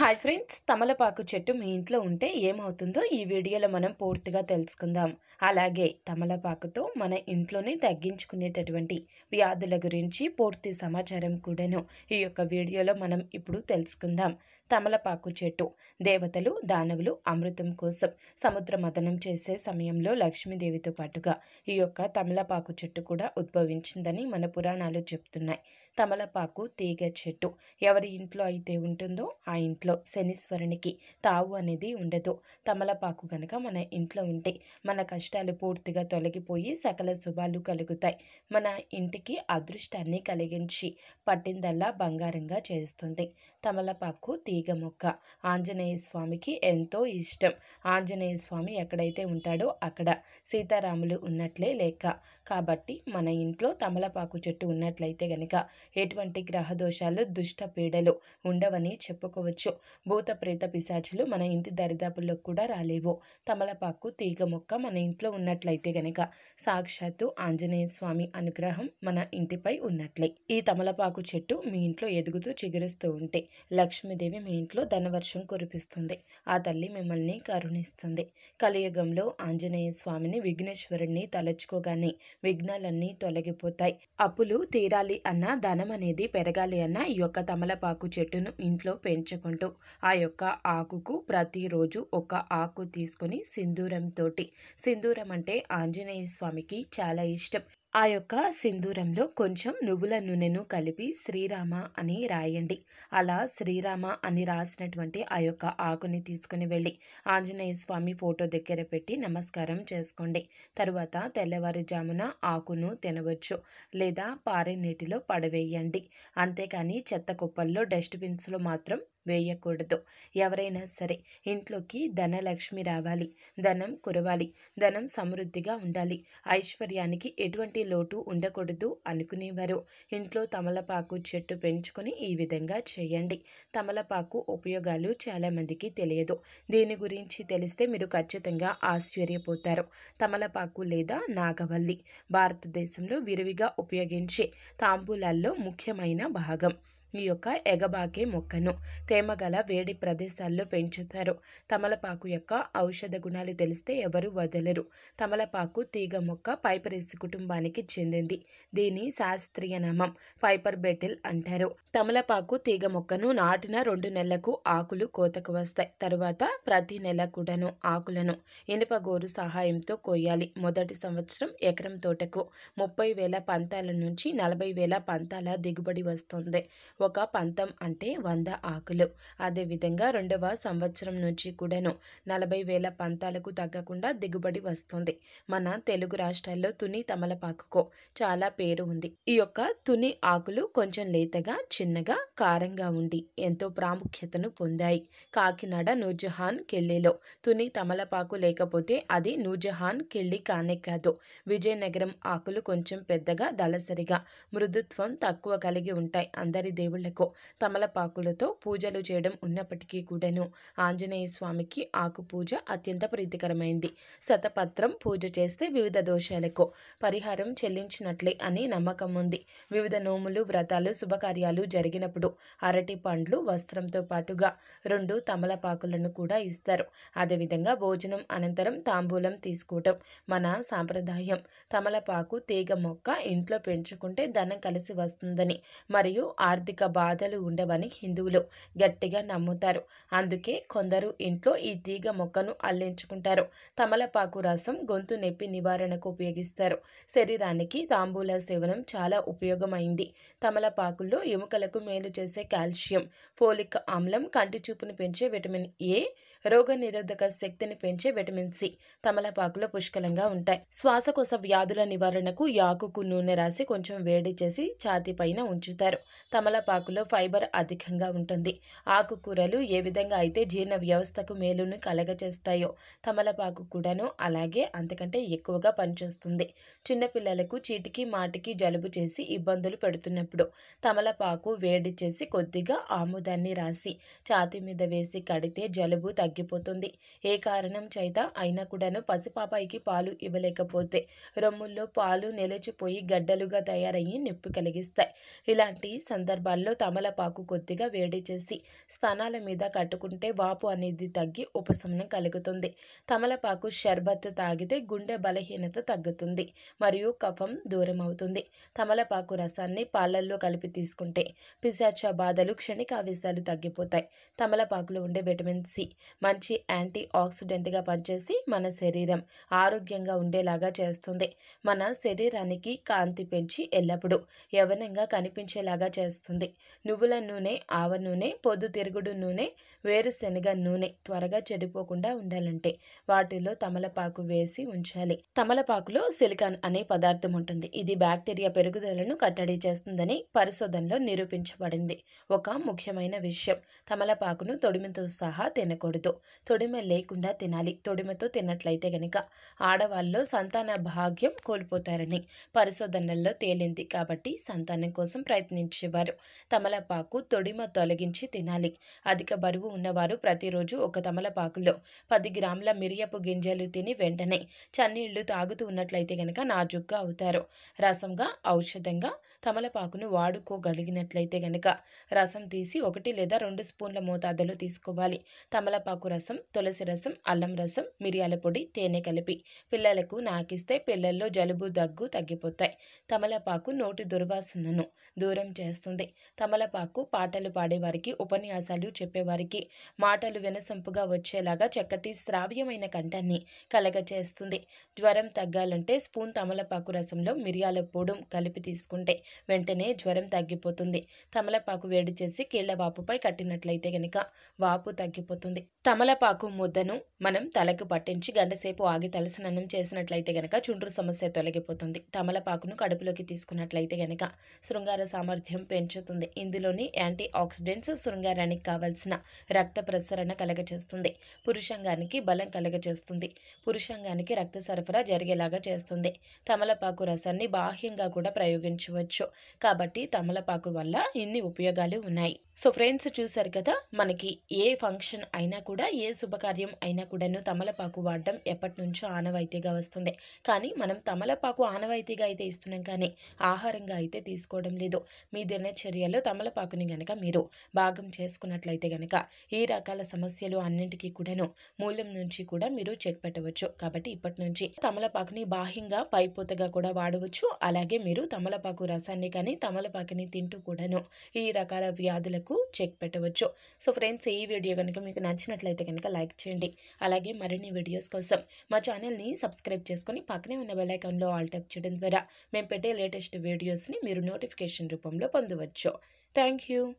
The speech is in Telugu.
హాయ్ ఫ్రెండ్స్ తమలపాకు చెట్టు మీ ఇంట్లో ఉంటే ఏమవుతుందో ఈ వీడియోలో మనం పూర్తిగా తెలుసుకుందాం అలాగే తమలపాకుతో మన ఇంట్లోనే తగ్గించుకునేటటువంటి వ్యాధుల గురించి పూర్తి సమాచారం కూడాను ఈ యొక్క వీడియోలో మనం ఇప్పుడు తెలుసుకుందాం తమలపాకు చెట్టు దేవతలు దానవులు అమృతం కోసం సముద్ర మదనం చేసే సమయంలో లక్ష్మీదేవితో పాటుగా ఈ యొక్క తమలపాకు చెట్టు కూడా ఉద్భవించిందని మన పురాణాలు చెప్తున్నాయి తమలపాకు తీగ చెట్టు ఎవరి ఇంట్లో అయితే ఉంటుందో ఆ ఇంట్లో ఇంట్లో శనిశ్వరునికి తావు అనేది ఉండదు తమలపాకు కనుక మన ఇంట్లో ఉంటే మన కష్టాలు పూర్తిగా తొలగిపోయి సకల శుభాలు కలుగుతాయి మన ఇంటికి అదృష్టాన్ని కలిగించి పట్టిందల్లా బంగారంగా చేస్తుంది తమలపాకు తీగ మొక్క ఆంజనేయ స్వామికి ఎంతో ఇష్టం ఆంజనేయ స్వామి ఎక్కడైతే ఉంటాడో అక్కడ సీతారాములు ఉన్నట్లే లేక కాబట్టి మన ఇంట్లో తమలపాకు చెట్టు ఉన్నట్లయితే గనక ఎటువంటి గ్రహదోషాలు దుష్ట పీడలు ఉండవని చెప్పుకోవచ్చు భూత ప్రేత పిశాచులు మన ఇంటి దరిదాపుల్లో కూడా రాలేవు తమలపాకు తీగ మొక్క మన ఇంట్లో ఉన్నట్లయితే గనక సాక్షాత్తు ఆంజనేయ స్వామి అనుగ్రహం మన ఇంటిపై ఉన్నట్లే ఈ తమలపాకు చెట్టు మీ ఇంట్లో ఎదుగుతూ చిగురుస్తూ ఉంటే లక్ష్మీదేవి మీ ఇంట్లో ధనవర్షం కురిపిస్తుంది ఆ తల్లి మిమ్మల్ని కరుణిస్తుంది కలియుగంలో ఆంజనేయ స్వామిని విఘ్నేశ్వరుణ్ణి తలచుకోగానే విఘ్నాలన్నీ తొలగిపోతాయి అప్పులు తీరాలి అన్నా ధనం అనేది పెరగాలి అన్న ఈ యొక్క తమలపాకు చెట్టును ఇంట్లో పెంచుకుంటూ ఆ యొక్క ఆకుకు ప్రతిరోజు ఒక ఆకు తీసుకొని సింధూరంతో సింధూరం అంటే ఆంజనేయ స్వామికి చాలా ఇష్టం ఆ యొక్క సింధూరంలో కొంచెం నువ్వుల నూనెను కలిపి శ్రీరామ అని రాయండి అలా శ్రీరామ అని రాసినటువంటి ఆ యొక్క ఆకుని తీసుకుని వెళ్ళి ఆంజనేయ స్వామి ఫోటో దగ్గర పెట్టి నమస్కారం చేసుకోండి తరువాత తెల్లవారుజామున ఆకును తినవచ్చు లేదా పారే నీటిలో పడవేయండి అంతేకాని చెత్త కుప్పల్లో డస్ట్బిన్స్లో మాత్రం వేయకూడదు ఎవరైనా సరే ఇంట్లోకి ధనలక్ష్మి రావాలి ధనం కురవాలి ధనం సమృద్ధిగా ఉండాలి ఐశ్వర్యానికి ఎటువంటి లోటు ఉండకూడదు అనుకునేవారు ఇంట్లో తమలపాకు చెట్టు పెంచుకొని ఈ విధంగా చేయండి తమలపాకు ఉపయోగాలు చాలామందికి తెలియదు దీని గురించి తెలిస్తే మీరు ఖచ్చితంగా ఆశ్చర్యపోతారు తమలపాకు లేదా నాగవల్లి భారతదేశంలో విరివిగా ఉపయోగించే తాంబూలాల్లో ముఖ్యమైన భాగం ఈ యొక్క ఎగబాకే మొక్కను తేమగల వేడి ప్రదేశాల్లో పెంచుతారు తమలపాకు యొక్క ఔషధ గుణాలు తెలిస్తే ఎవరు వదలరు తమలపాకు తీగ మొక్క పైపరేసి కుటుంబానికి చెందింది దీని శాస్త్రీయ నామం పైపర్ బెటిల్ అంటారు తమలపాకు తీగ మొక్కను నాటిన రెండు నెలలకు ఆకులు కోతకు వస్తాయి తరువాత ప్రతి నెల కూడాను ఆకులను ఇనుపగోరు సహాయంతో కొయ్యాలి మొదటి సంవత్సరం ఎకరం తోటకు ముప్పై వేల పంతాల నుంచి నలభై వేల పంతాల దిగుబడి వస్తుంది ఒక పంతం అంటే వంద ఆకులు అదేవిధంగా రెండవ సంవత్సరం నుంచి కూడాను నలభై వేల పంతాలకు తగ్గకుండా దిగుబడి వస్తుంది మన తెలుగు రాష్ట్రాల్లో తుని తమలపాకుకో చాలా పేరు ఉంది ఈ యొక్క తుని ఆకులు కొంచెం లేతగా చిన్నగా కారంగా ఉండి ఎంతో ప్రాముఖ్యతను పొందాయి కాకినాడ నూజహాన్ కెళ్ళిలో తుని తమలపాకు లేకపోతే అది నూజహాన్ కెళ్ళి కానే కాదు విజయనగరం ఆకులు కొంచెం పెద్దగా దళసరిగా మృదుత్వం తక్కువ కలిగి ఉంటాయి అందరి దేవుళ్లకు తమలపాకులతో పూజలు చేయడం ఉన్నప్పటికీ కూడాను ఆంజనేయ స్వామికి ఆకు పూజ అత్యంత ప్రీతికరమైంది శతపత్రం పూజ చేస్తే వివిధ దోషాలకు పరిహారం చెల్లించినట్లే అని నమ్మకం ఉంది వివిధ నోములు వ్రతాలు శుభకార్యాలు జరిగినప్పుడు అరటి పండ్లు వస్త్రంతో పాటుగా రెండు తమలపాకులను కూడా ఇస్తారు అదేవిధంగా భోజనం అనంతరం తాంబూలం తీసుకోవటం మన సాంప్రదాయం తమలపాకు తీగ మొక్క ఇంట్లో పెంచుకుంటే ధనం కలిసి వస్తుందని మరియు ఆర్థిక ఇక బాధలు ఉండవని హిందువులు గట్టిగా నమ్ముతారు అందుకే కొందరు ఇంట్లో ఈ తీగ మొక్కను అల్లించుకుంటారు తమలపాకు రసం గొంతు నొప్పి నివారణకు ఉపయోగిస్తారు శరీరానికి తాంబూల సేవనం చాలా ఉపయోగమైంది తమలపాకుల్లో ఎముకలకు మేలు చేసే కాల్షియం ఫోలిక్ ఆమ్లం కంటి చూపును పెంచే విటమిన్ ఏ రోగనిరోధక శక్తిని పెంచే విటమిన్ సి తమలపాకులో పుష్కలంగా ఉంటాయి శ్వాసకోశ వ్యాధుల నివారణకు యాకుకు నూనె రాసి కొంచెం వేడి చేసి ఛాతి పైన ఉంచుతారు తమలపాకు తమలపాకులో ఫైబర్ అధికంగా ఉంటుంది ఆకుకూరలు ఏ విధంగా అయితే జీర్ణ వ్యవస్థకు మేలును కలగచేస్తాయో తమలపాకు కూడాను అలాగే అంతకంటే ఎక్కువగా పనిచేస్తుంది చిన్నపిల్లలకు చీటికి మాటికి జలుబు చేసి ఇబ్బందులు పెడుతున్నప్పుడు తమలపాకు వేడి చేసి కొద్దిగా ఆముదాన్ని రాసి ఛాతి మీద వేసి కడితే జలుబు తగ్గిపోతుంది ఏ కారణం చేత అయినా కూడాను పసిపాపాయికి పాలు ఇవ్వలేకపోతే రొమ్ముల్లో పాలు నిలిచిపోయి గడ్డలుగా తయారయ్యి నొప్పి కలిగిస్తాయి ఇలాంటి సందర్భాలు నీళ్ళల్లో తమలపాకు కొద్దిగా వేడి చేసి స్తనాల మీద కట్టుకుంటే వాపు అనేది తగ్గి ఉపశమనం కలుగుతుంది తమలపాకు షర్బత్ తాగితే గుండె బలహీనత తగ్గుతుంది మరియు కఫం దూరం అవుతుంది తమలపాకు రసాన్ని పాలల్లో కలిపి తీసుకుంటే పిశాచ బాధలు క్షణిక ఆవేశాలు తగ్గిపోతాయి తమలపాకులో ఉండే విటమిన్ సి మంచి యాంటీ ఆక్సిడెంట్గా పనిచేసి మన శరీరం ఆరోగ్యంగా ఉండేలాగా చేస్తుంది మన శరీరానికి కాంతి పెంచి ఎల్లప్పుడూ యవనంగా కనిపించేలాగా చేస్తుంది చేసుకోవాలి నువ్వుల నూనె ఆవ నూనె పొద్దుతిరుగుడు నూనె వేరుశనగ నూనె త్వరగా చెడిపోకుండా ఉండాలంటే వాటిలో తమలపాకు వేసి ఉంచాలి తమలపాకులో సిలికాన్ అనే పదార్థం ఉంటుంది ఇది బ్యాక్టీరియా పెరుగుదలను కట్టడి చేస్తుందని పరిశోధనలో నిరూపించబడింది ఒక ముఖ్యమైన విషయం తమలపాకును తొడిమితో సహా తినకూడదు తొడిమ లేకుండా తినాలి తొడిమతో తిన్నట్లయితే గనక ఆడవాళ్ళు సంతాన భాగ్యం కోల్పోతారని పరిశోధనల్లో తేలింది కాబట్టి సంతానం కోసం ప్రయత్నించేవారు తమలపాకు తొడిమ తొలగించి తినాలి అధిక బరువు ఉన్నవారు ప్రతిరోజు ఒక తమలపాకులో పది గ్రాముల మిరియపు గింజలు తిని వెంటనే చన్నీళ్లు తాగుతూ ఉన్నట్లయితే కనుక నాజుగ్గా అవుతారు రసంగా ఔషధంగా తమలపాకును వాడుకోగలిగినట్లయితే కనుక రసం తీసి ఒకటి లేదా రెండు స్పూన్ల మోతాదులో తీసుకోవాలి తమలపాకు రసం తులసి రసం అల్లం రసం మిరియాల పొడి తేనె కలిపి పిల్లలకు నాకిస్తే పిల్లల్లో జలుబు దగ్గు తగ్గిపోతాయి తమలపాకు నోటి దుర్వాసనను దూరం చేస్తుంది తమలపాకు పాటలు పాడేవారికి ఉపన్యాసాలు చెప్పేవారికి మాటలు వినసంపుగా వచ్చేలాగా చక్కటి శ్రావ్యమైన కంఠాన్ని కలగచేస్తుంది జ్వరం తగ్గాలంటే స్పూన్ తమలపాకు రసంలో మిరియాల పొడం కలిపి తీసుకుంటే వెంటనే జ్వరం తగ్గిపోతుంది తమలపాకు వేడి చేసి కీళ్ల వాపుపై కట్టినట్లయితే గనుక వాపు తగ్గిపోతుంది తమలపాకు ముద్దను మనం తలకు పట్టించి గంటసేపు ఆగి తలసనం చేసినట్లయితే గనక చుండ్రు సమస్య తొలగిపోతుంది తమలపాకును కడుపులోకి తీసుకున్నట్లయితే గనక శృంగార సామర్థ్యం పెంచుతుంది చేస్తుంది ఇందులోని యాంటీ ఆక్సిడెంట్స్ శృంగారానికి కావలసిన రక్త ప్రసరణ కలగచేస్తుంది పురుషంగానికి బలం కలగచేస్తుంది పురుషంగానికి రక్త సరఫరా జరిగేలాగా చేస్తుంది తమలపాకు రసాన్ని బాహ్యంగా కూడా ప్రయోగించవచ్చు కాబట్టి తమలపాకు వల్ల ఇన్ని ఉపయోగాలు ఉన్నాయి సో ఫ్రెండ్స్ చూశారు కదా మనకి ఏ ఫంక్షన్ అయినా కూడా ఏ శుభకార్యం అయినా కూడాను తమలపాకు వాడడం ఎప్పటి నుంచో ఆనవాయితీగా వస్తుంది కానీ మనం తమలపాకు ఆనవాయితీగా అయితే ఇస్తున్నాం కానీ ఆహారంగా అయితే తీసుకోవడం లేదు మీ దినచర్య ఏరియాలో తమలపాకుని గనక మీరు భాగం చేసుకున్నట్లయితే గనక ఈ రకాల సమస్యలు అన్నింటికీ కూడాను మూలం నుంచి కూడా మీరు చెక్ పెట్టవచ్చు కాబట్టి ఇప్పటి నుంచి తమలపాకుని బాహ్యంగా పైపోతగా కూడా వాడవచ్చు అలాగే మీరు తమలపాకు రసాన్ని కానీ తమలపాకుని తింటూ కూడాను ఈ రకాల వ్యాధులకు చెక్ పెట్టవచ్చు సో ఫ్రెండ్స్ ఈ వీడియో కనుక మీకు నచ్చినట్లయితే కనుక లైక్ చేయండి అలాగే మరిన్ని వీడియోస్ కోసం మా ఛానల్ని సబ్స్క్రైబ్ చేసుకొని పక్కనే ఉన్న బెల్ ఆల్ ట్యాప్ చేయడం ద్వారా మేము పెట్టే లేటెస్ట్ వీడియోస్ని మీరు నోటిఫికేషన్ రూపంలో పొందవచ్చు Sure. Thank you.